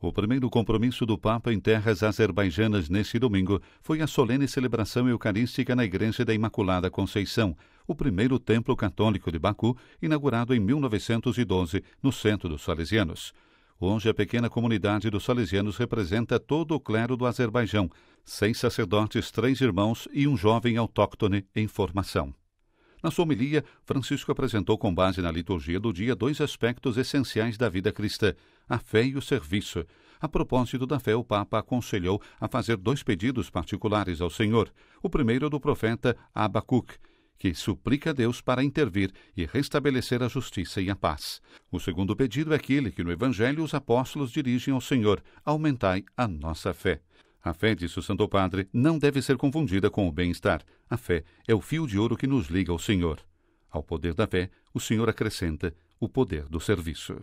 O primeiro compromisso do Papa em terras azerbaijanas neste domingo foi a solene celebração eucarística na Igreja da Imaculada Conceição, o primeiro templo católico de Baku, inaugurado em 1912 no centro dos Salesianos. Hoje, a pequena comunidade dos salesianos representa todo o clero do Azerbaijão, seis sacerdotes, três irmãos e um jovem autóctone em formação. Na sua homilia, Francisco apresentou, com base na liturgia do dia, dois aspectos essenciais da vida cristã: a fé e o serviço. A propósito da fé, o Papa aconselhou a fazer dois pedidos particulares ao Senhor. O primeiro é do profeta Abacuc, que suplica a Deus para intervir e restabelecer a justiça e a paz. O segundo pedido é aquele que no Evangelho os apóstolos dirigem ao Senhor: aumentai a nossa fé. A fé, disse o Santo Padre, não deve ser confundida com o bem-estar. A fé é o fio de ouro que nos liga ao Senhor. Ao poder da fé, o Senhor acrescenta o poder do serviço.